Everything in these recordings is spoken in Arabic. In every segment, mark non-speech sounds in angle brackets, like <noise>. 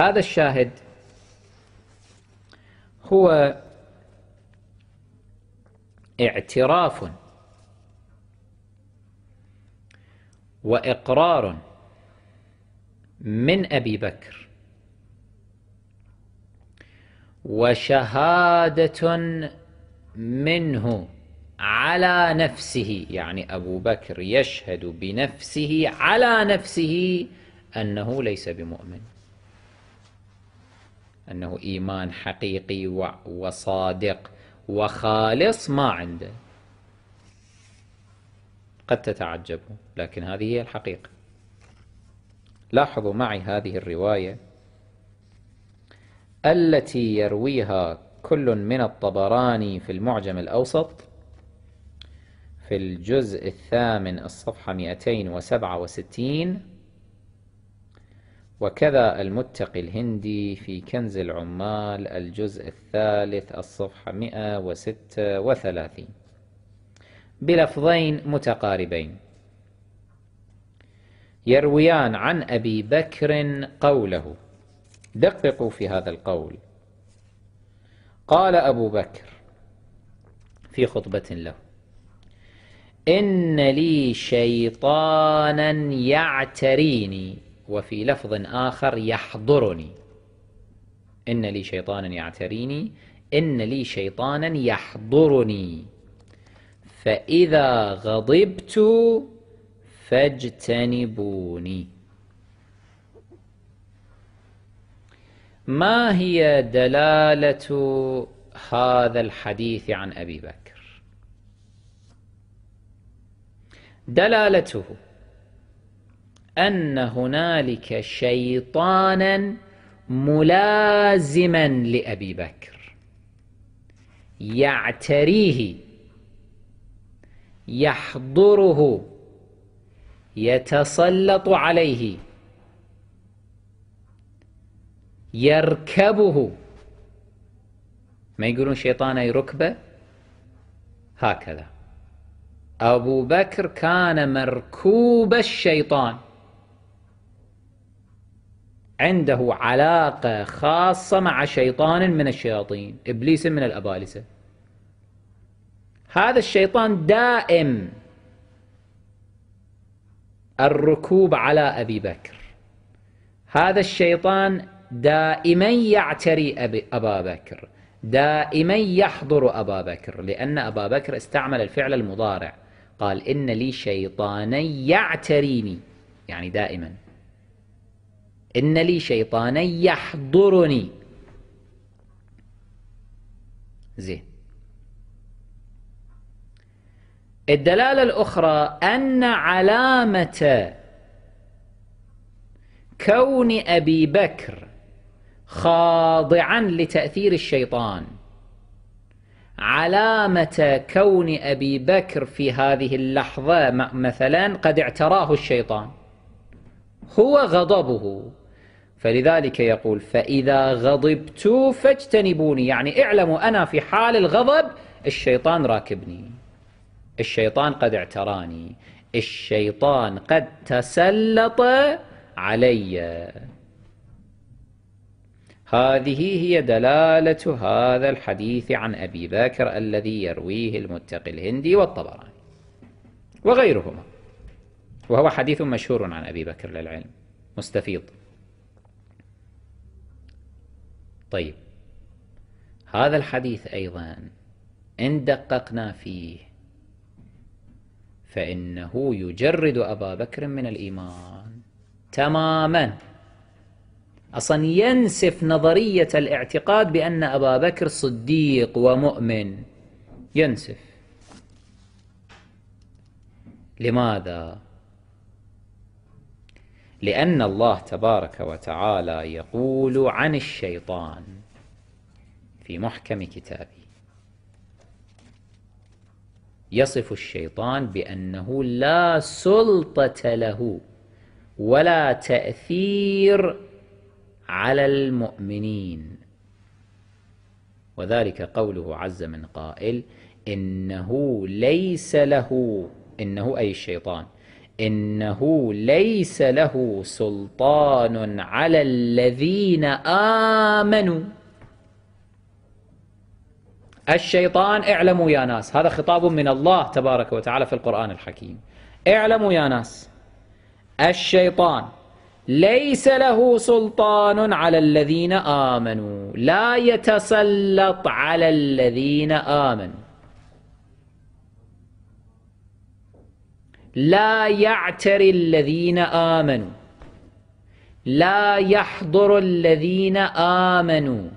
هذا الشاهد هو اعتراف وإقرار من أبي بكر وشهادة منه على نفسه يعني أبو بكر يشهد بنفسه على نفسه أنه ليس بمؤمن أنه إيمان حقيقي وصادق وخالص ما عنده قد تتعجبوا لكن هذه هي الحقيقة لاحظوا معي هذه الرواية التي يرويها كل من الطبراني في المعجم الأوسط في الجزء الثامن الصفحة 267 وكذا المتقي الهندي في كنز العمال الجزء الثالث الصفحة 136 بلفظين متقاربين يرويان عن أبي بكر قوله دققوا في هذا القول قال أبو بكر في خطبة له إن لي شيطانا يعتريني وفي لفظ آخر يحضرني إن لي شيطانا يعتريني إن لي شيطانا يحضرني فإذا غضبت فاجتنبوني ما هي دلالة هذا الحديث عن أبي بكر دلالته أن هنالك شيطانا ملازما لأبي بكر يعتريه يحضره يتسلط عليه يركبه ما يقولون أي ركبة هكذا أبو بكر كان مركوب الشيطان عنده علاقة خاصة مع شيطان من الشياطين إبليس من الأبالسة هذا الشيطان دائم الركوب على أبي بكر هذا الشيطان دائما يعتري أبي أبا بكر دائما يحضر أبا بكر لأن أبا بكر استعمل الفعل المضارع قال إن لي شيطانا يعتريني يعني دائما إن لي شيطانا يحضرني زين الدلالة الأخرى أن علامة كون أبي بكر خاضعا لتأثير الشيطان علامة كون أبي بكر في هذه اللحظة مثلا قد اعتراه الشيطان هو غضبه فلذلك يقول فإذا غضبت فاجتنبوني يعني اعلموا أنا في حال الغضب الشيطان راكبني الشيطان قد اعتراني الشيطان قد تسلط علي هذه هي دلالة هذا الحديث عن أبي بكر الذي يرويه المتقي الهندي والطبراني وغيرهما وهو حديث مشهور عن أبي بكر للعلم مستفيض طيب هذا الحديث أيضا إن دققنا فيه فإنه يجرد أبا بكر من الإيمان تماما أصلا ينسف نظرية الاعتقاد بأن أبا بكر صديق ومؤمن ينسف لماذا؟ لأن الله تبارك وتعالى يقول عن الشيطان في محكم كتابه يصف الشيطان بأنه لا سلطة له ولا تأثير على المؤمنين وذلك قوله عز من قائل إنه ليس له إنه أي الشيطان إنه ليس له سلطان على الذين آمنوا الشيطان اعلموا يا ناس هذا خطاب من الله تبارك وتعالى في القرآن الحكيم اعلموا يا ناس الشيطان ليس له سلطان على الذين آمنوا لا يتسلط على الذين آمنوا لا يعتري الذين آمنوا لا يحضر الذين آمنوا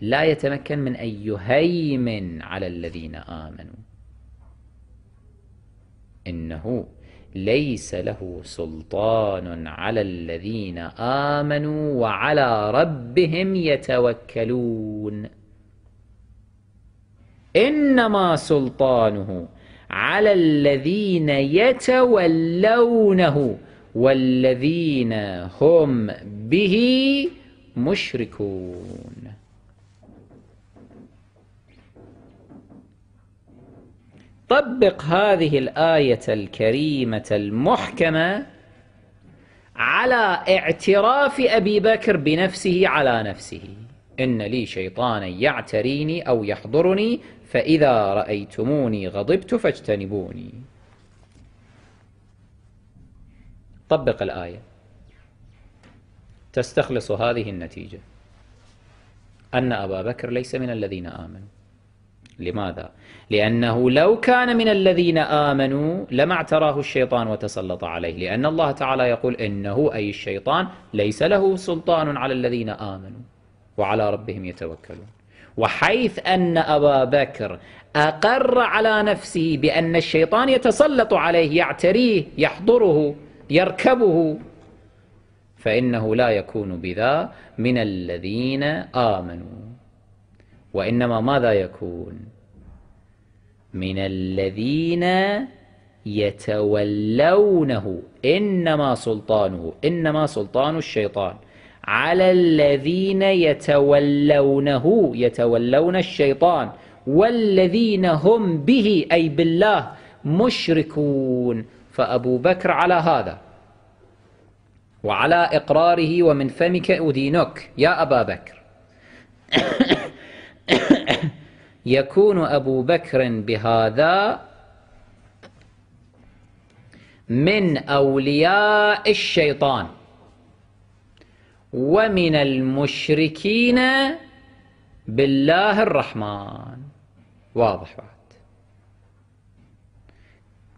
لا يتمكن من أن يهيمن على الذين آمنوا إنه ليس له سلطان على الذين آمنوا وعلى ربهم يتوكلون إنما سلطانه على الذين يتولونه والذين هم به مشركون طبق هذه الآية الكريمة المحكمة على اعتراف أبي بكر بنفسه على نفسه إن لي شيطانا يعتريني أو يحضرني فإذا رأيتموني غضبت فاجتنبوني طبق الآية تستخلص هذه النتيجة أن أبا بكر ليس من الذين آمنوا لماذا؟ لأنه لو كان من الذين آمنوا لما اعتراه الشيطان وتسلط عليه لأن الله تعالى يقول إنه أي الشيطان ليس له سلطان على الذين آمنوا وعلى ربهم يتوكلون وحيث أن أبا بكر أقر على نفسه بأن الشيطان يتسلط عليه يعتريه يحضره يركبه فإنه لا يكون بذا من الذين آمنوا وإنما ماذا يكون من الذين يتولونه إنما سلطانه إنما سلطان الشيطان على الذين يتولونه يتولون الشيطان والذين هم به أي بالله مشركون فأبو بكر على هذا وعلى إقراره ومن فمك أدينك يا أبا بكر <coughs> يكون أبو بكر بهذا من أولياء الشيطان ومن المشركين بالله الرحمن واضح بعد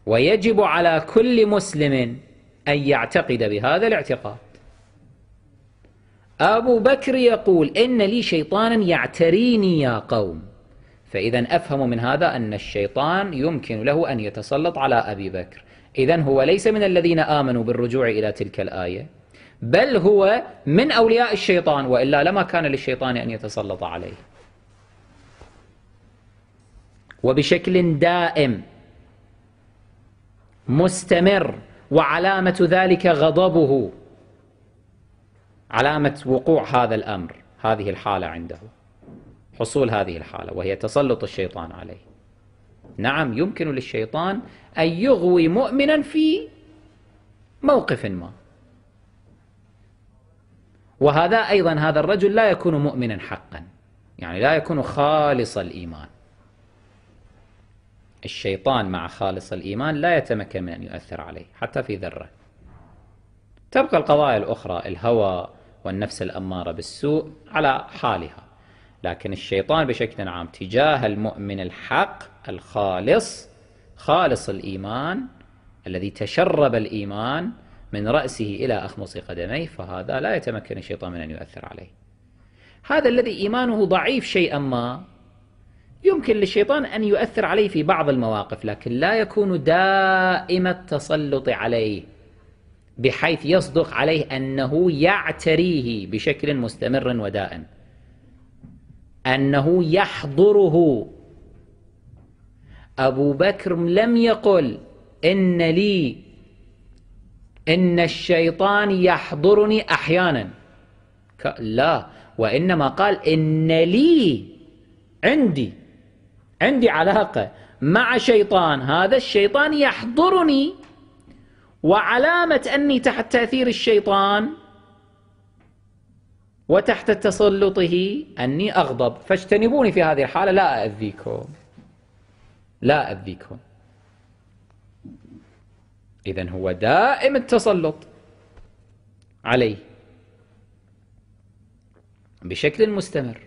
ويجب على كل مسلم أن يعتقد بهذا الاعتقاد أبو بكر يقول إن لي شيطانا يعتريني يا قوم فإذا أفهم من هذا أن الشيطان يمكن له أن يتسلط على أبي بكر إذا هو ليس من الذين آمنوا بالرجوع إلى تلك الآية بل هو من أولياء الشيطان وإلا لما كان للشيطان أن يتسلط عليه وبشكل دائم مستمر وعلامة ذلك غضبه علامة وقوع هذا الأمر هذه الحالة عنده حصول هذه الحالة وهي تسلط الشيطان عليه نعم يمكن للشيطان أن يغوي مؤمنا في موقف ما وهذا أيضا هذا الرجل لا يكون مؤمنا حقا يعني لا يكون خالص الإيمان الشيطان مع خالص الإيمان لا يتمكن من أن يؤثر عليه حتى في ذرة تبقى القضايا الأخرى الهوى والنفس الأمارة بالسوء على حالها لكن الشيطان بشكل عام تجاه المؤمن الحق الخالص خالص الإيمان الذي تشرب الإيمان من رأسه إلى أخمص قدميه فهذا لا يتمكن الشيطان من أن يؤثر عليه هذا الذي إيمانه ضعيف شيئا ما يمكن للشيطان أن يؤثر عليه في بعض المواقف لكن لا يكون دائم التسلط عليه بحيث يصدق عليه أنه يعتريه بشكل مستمر ودائم أنه يحضره أبو بكر لم يقل إن لي إن الشيطان يحضرني أحيانا لا وإنما قال إن لي عندي عندي علاقة مع شيطان هذا الشيطان يحضرني وعلامة أني تحت تأثير الشيطان وتحت تسلطه أني أغضب فاجتنبوني في هذه الحالة لا أذيكم لا أذيكم إذا هو دائم التسلط عليه بشكل مستمر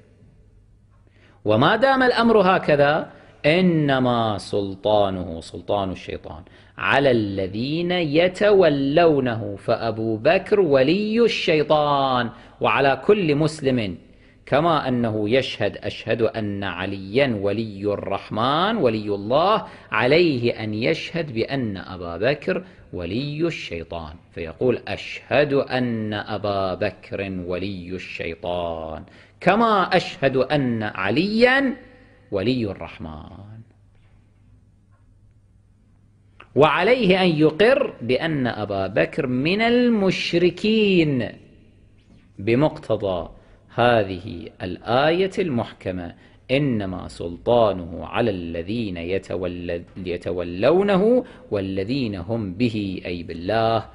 وما دام الأمر هكذا إنما سلطانه سلطان الشيطان على الذين يتولونه فأبو بكر ولي الشيطان وعلى كل مسلم كما أنه يشهد أشهد أن عليا ولي الرحمن ولي الله عليه أن يشهد بأن أبا بكر ولي الشيطان فيقول أشهد أن أبا بكر ولي الشيطان كما أشهد أن عليا ولي الرحمن وعليه أن يقر بأن أبا بكر من المشركين بمقتضى هذه الآية المحكمة إنما سلطانه على الذين يتولونه والذين هم به أي بالله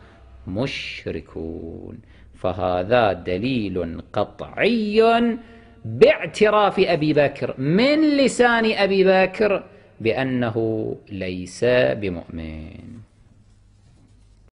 مشركون فهذا دليل قطعي باعتراف أبي بكر من لسان أبي بكر بأنه ليس بمؤمن